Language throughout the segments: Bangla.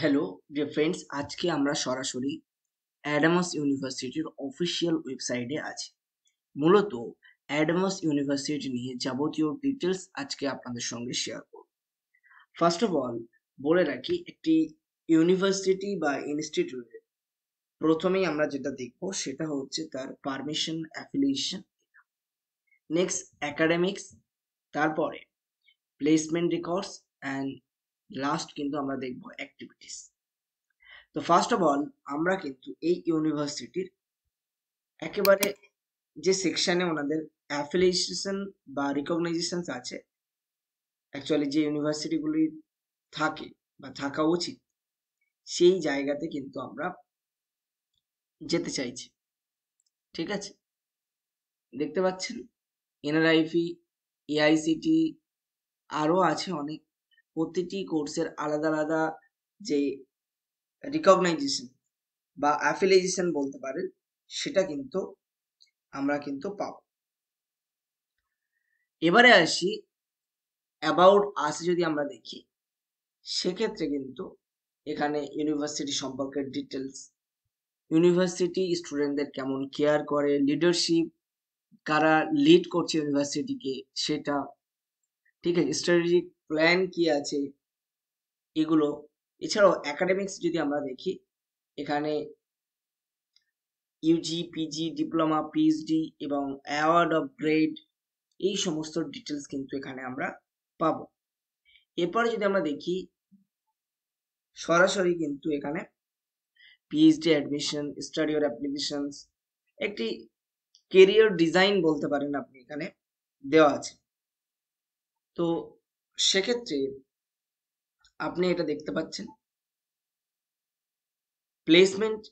হ্যালো ডিয়ার ফ্রেন্ডস আজকে আমরা সরাসরি অ্যাডামস ইউনিভার্সিটির অফিসিয়াল ওয়েবসাইটে আছি মূলত অ্যাডামস ইউনিভার্সিটি নিয়ে যাবতীয় ডিটেলস আজকে আপনাদের সঙ্গে শেয়ার করব ফার্স্ট অফ অল বলে রাখি একটি ইউনিভার্সিটি বা ইনস্টিটিউটে প্রথমেই আমরা যেটা দেখব সেটা হচ্ছে তার পারমিশন অ্যাফিলিয়েশন নেক্সট অ্যাকাডেমিক্স তারপরে প্লেসমেন্ট রেকর্ডস অ্যান্ড লাস্ট কিন্তু আমরা দেখব অ্যাক্টিভিটিস তো ফার্স্ট অফ অল আমরা কিন্তু এই ইউনিভার্সিটির একেবারে যে সেকশানে ওনাদের অ্যাফিলিয়েশন বা রিকগনাইজেশন আছে অ্যাকচুয়ালি যে ইউনিভার্সিটিগুলি থাকে বা থাকা উচিত সেই জায়গাতে কিন্তু আমরা যেতে চাইছি ঠিক আছে দেখতে পাচ্ছেন এনআরআইফি এআইসিটি আরও আছে অনেক প্রতিটি কোর্সের আলাদা আলাদা যে রিকগনাইজেশন বা অ্যাফিলাইজেশন বলতে পারেন সেটা কিন্তু আমরা কিন্তু পাব এবারে আসি অ্যাবাউট আস যদি আমরা দেখি সেক্ষেত্রে কিন্তু এখানে ইউনিভার্সিটি সম্পর্কে ডিটেলস ইউনিভার্সিটি স্টুডেন্টদের কেমন কেয়ার করে লিডারশিপ কারা লিড করছে ইউনিভার্সিটিকে সেটা ঠিক আছে স্ট্র্যাটেজিক প্ল্যান কি আছে এগুলো এছাড়াও একাডেমিক্স যদি আমরা দেখি এখানে ইউজি পিজি ডিপ্লোমা পিএইচডি এবং অ্যাওয়ার্ড অফ গ্রেড এই সমস্ত ডিটেলস কিন্তু এখানে আমরা পাব এরপরে যদি আমরা দেখি সরাসরি কিন্তু এখানে PhD admission study or applications একটি কেরিয়ার ডিজাইন বলতে পারেন আপনি এখানে দেওয়া আছে তো সেক্ষেত্রে আপনি এটা দেখতে পাচ্ছেন প্লেসমেন্ট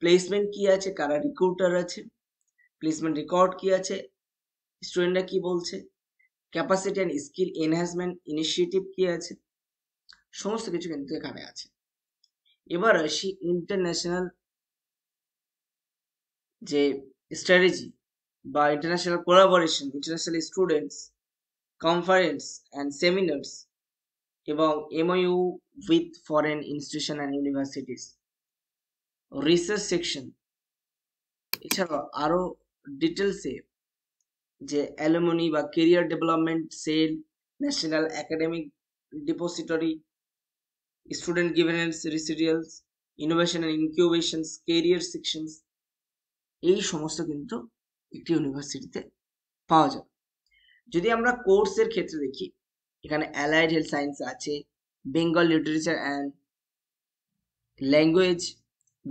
প্লেসমেন্ট কি আছে কারা রিক্রুটার আছে প্লেসমেন্ট রেকর্ড কি আছে স্টুডেন্টরা কি বলছে capacity and skill enhancement initiative কি আছে সমস্ত কিছু কিন্তু এখানে আছে এবার আসি ইন্টারন্যাশনাল যে স্ট্র্যাটেজি বা international collaboration international students conference and seminars এবং MOU with foreign institution and universities research section এছাড়াও আরও ডিটেলসে যে অ্যালুমনি বা career development cell national academic depository student grievances redressals innovation and incubations career sections এই সমস্ত কিন্তু একটি ইউনিভার্সিটিতে পাওয়া যায় যদি আমরা কোর্সের ক্ষেত্রে দেখি এখানে অ্যালাইড হেলথ সায়েন্স আছে Bengal literature and language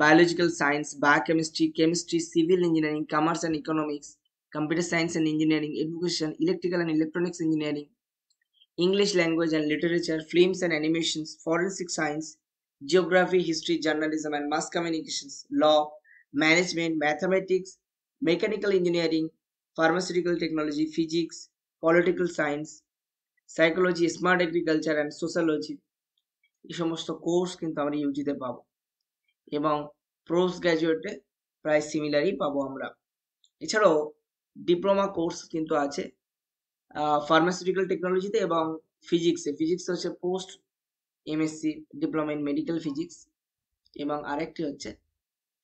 biological science biochemistry chemistry civil engineering commerce and economics computer science and engineering, education, electrical and electronics engineering, English language and literature, films and animations, forensic science, geography, history, journalism and mass communications, law, management, mathematics, mechanical engineering, pharmaceutical technology, physics, political science psychology smart agriculture and sociology এই সমস্ত কোর্স কিন্তু আমরা ইউজিতে পাবো এবং পোস্ট গ্র্যাজুয়েটে প্রায় সিমিলারই পাবো আমরা এছাড়াও ডিপ্লোমা কোর্স কিন্তু আছে ফার্মাসিউটিক্যাল টেকনোলজিতে এবং ফিজিক্সে ফিজিক্স হচ্ছে post MSc diploma in medical physics এবং আরেকটি হচ্ছে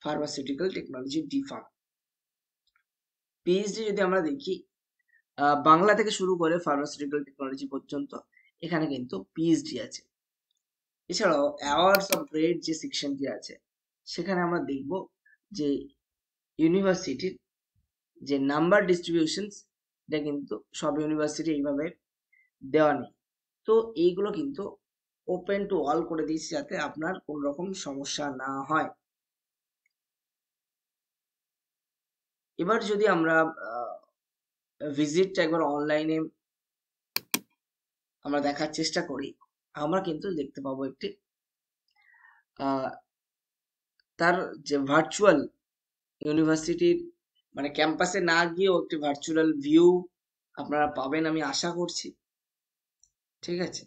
ফার্মাসিউটিক্যাল টেকনোলজি ডিফার্ম পিএইচডি যদি আমরা দেখি বাংলা থেকে শুরু করে ফার্মাসিউটিক্যাল টেকনোলজি পর্যন্ত এখানে কিন্তু পিএইচডি আছে এছাড়াও অ্যাওয়ার্ডস অফ গ্রেড যে সেকশনটি আছে সেখানে আমরা দেখব যে ইউনিভার্সিটির যে নাম্বার ডিস্ট্রিবিউশনস এটা কিন্তু সব ইউনিভার্সিটি এইভাবে দেওয়া নেই তো এইগুলো কিন্তু ওপেন টু অল করে দিয়েছি যাতে আপনার কোন রকম সমস্যা না হয় এবার যদি আমরা ভিজিটটা একবার অনলাইনে আমরা দেখার চেষ্টা করি আমরা কিন্তু দেখতে পাবো একটি তার যে ভার্চুয়াল ইউনিভার্সিটির মানে ক্যাম্পাসে না গিয়েও একটি ভার্চুয়াল ভিউ আপনারা পাবেন আমি আশা করছি ঠিক আছে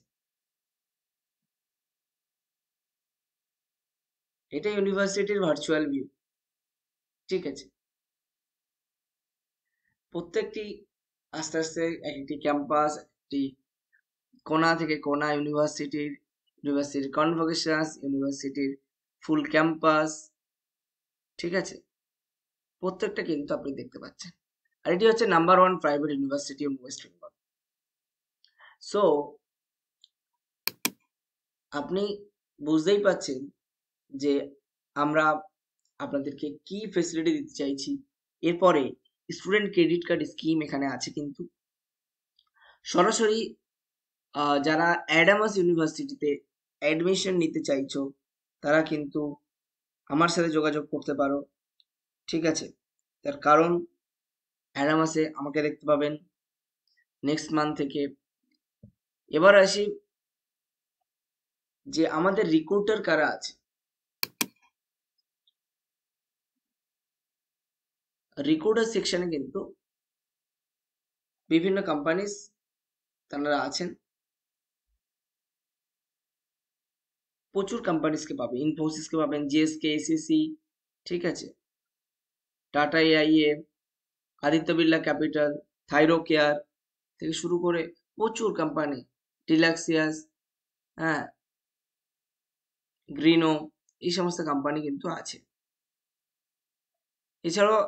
এটা ইউনিভার্সিটির ভার্চুয়াল ভিউ ঠিক আছে প্রত্যেকটি আস্তে আস্তে এক একটি ক্যাম্পাস একটি কোনা থেকে কোনা ইউনিভার্সিটির ইউনিভার্সিটির কনভোকেশনস ইউনিভার্সিটির ফুল ক্যাম্পাস ঠিক আছে প্রত্যেকটা কিন্তু আপনি দেখতে পাচ্ছেন আর এটি হচ্ছে number one private university of West Bengal so আপনি বুঝতেই পাচ্ছেন যে আমরা আপনাদেরকে কি ফেসিলিটি দিতে চাইছি এরপরে স্টুডেন্ট ক্রেডিট কার্ড স্কিম এখানে আছে কিন্তু সরাসরি যারা অ্যাডামাস ইউনিভার্সিটিতে অ্যাডমিশন নিতে চাইছো তারা কিন্তু আমার সাথে যোগাযোগ করতে পারো ঠিক আছে তার কারণ অ্যাডামাসে আমাকে দেখতে পাবেন নেক্সট মান্থ থেকে এবার আসি যে আমাদের রিক্রুটার কারা আছে রিক্রুটার সেকশনে কিন্তু বিভিন্ন কোম্পানিস তারা আছেন প্রচুর কোম্পানিজকে পাবে ইনফোসিসকে পাবেন জিএসকে এসিসি ঠিক আছে Tata AIA Aditya Birla capital Thyrocare থেকে শুরু করে প্রচুর কোম্পানি ডিলাক্সিয়াস হ্যাঁ গ্রিনো এই সমস্ত কোম্পানি কিন্তু আছে এছাড়াও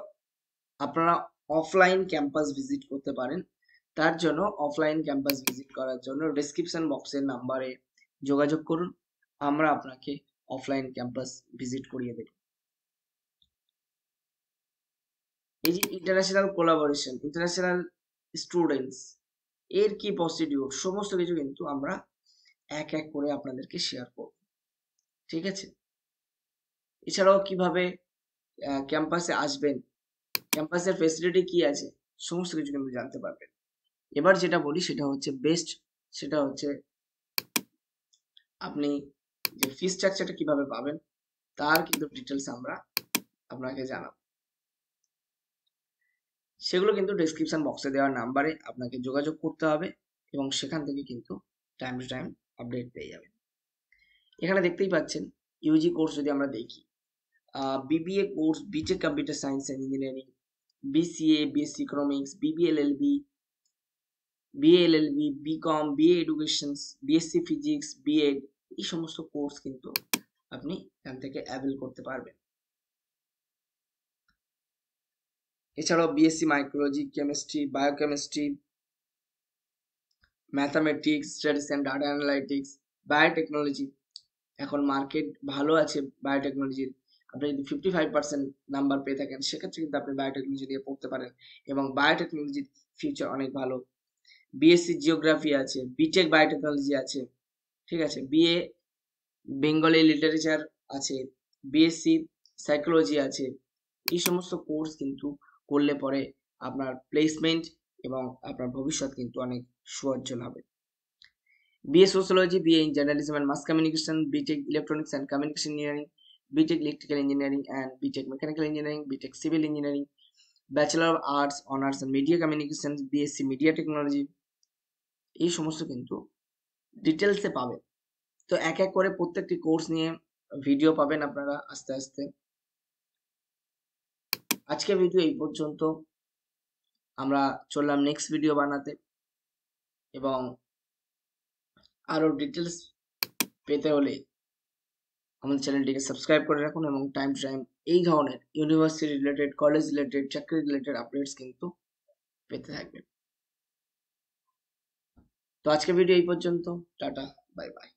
আপনারা অফলাইন ক্যাম্পাস ভিজিট করতে পারেন তার জন্য অফলাইন ক্যাম্পাস ভিজিট করার জন্য ডিসক্রিপশন বক্সের নাম্বারে যোগাযোগ করুন আমরা আপনাকে অফলাইন ক্যাম্পাস ভিজিট করিয়ে দেব এই যে ইন্টারন্যাশনাল কোলাবোরেশন ইন্টারন্যাশনাল স্টুডেন্টস এর কি প্রসিডিউর সমস্ত কিছু কিন্তু আমরা এক এক করে আপনাদেরকে শেয়ার করব ঠিক আছে এছাড়াও কিভাবে ক্যাম্পাসে আসবেন ক্যাম্পাসের ফেসিলিটি কি আছে সমস্ত কিছু কিন্তু জানতে পারবেন এবার যেটা বলি সেটা হচ্ছে বেস্ট সেটা হচ্ছে আপনি যে ফি স্ট্রাকচারটা কিভাবে পাবেন তার কিন্তু ডিটেলস আমরা আপনাকে জানাব সেগুলো কিন্তু ডিসক্রিপশন বক্সে দেওয়ার নাম্বারে আপনাকে যোগাযোগ করতে হবে এবং সেখান থেকে কিন্তু টাইম টু টাইম আপডেট পেয়ে যাবেন এখানে দেখতেই পাচ্ছেন ইউজি কোর্স যদি আমরা দেখি BBA course BTech computer science and engineering BCA, BS Economics, BBLLB, BLLB, BCom, BA Educations, BSc Physics, BEd এই সমস্ত কোর্স কিন্তু আপনি এখান থেকে অ্যাভেল করতে পারবেন এছাড়াও BSc microbiology chemistry biochemistry mathematics statistics and data analytics biotechnology এখন মার্কেট ভালো আছে বায়োটেকনোলজির আপনি যদি ফিফটি ফাইভ পার্সেন্ট নাম্বার পেয়ে থাকেন সেক্ষেত্রে কিন্তু আপনি বায়োটেকনোলজি নিয়ে পড়তে পারেন এবং বায়োটেকনোলজির ফিউচার অনেক ভালো বিএসসি জিওগ্রাফি আছে বিটেক বায়োটেকনোলজি আছে ঠিক আছে বিএ বেঙ্গলি লিটারেচার আছে বিএসসি সাইকোলজি আছে এই সমস্ত কোর্স কিন্তু করলে পরে আপনার প্লেসমেন্ট এবং আপনার ভবিষ্যৎ কিন্তু অনেক সুজ্জ্বল হবে BA sociology BA in journalism and mass communication BTech electronics and communication engineering BTech Electrical Engineering and BTech Mechanical Engineering, BTech Civil Engineering, bachelor of arts honours and media communication BSc media technology এই সমস্ত কিন্তু ডিটেলসে পাবে তো এক এক করে প্রত্যেকটি কোর্স নিয়ে ভিডিও পাবেন আপনারা আস্তে আস্তে আজকের ভিডিও এই পর্যন্ত আমরা চললাম নেক্সট ভিডিও বানাতে এবং আরও ডিটেলস পেতে হলে আমাদের চ্যানেলটিকে সাবস্ক্রাইব করে রাখুন এবং টাইম টু টাইম এই ধরনের ইউনিভার্সিটি রিলেটেড কলেজ রিলেটেড চাকরি রিলেটেড আপডেটস কিন্তু পেতে থাকবেন তো আজকের ভিডিও এই পর্যন্ত টাটা বাই বাই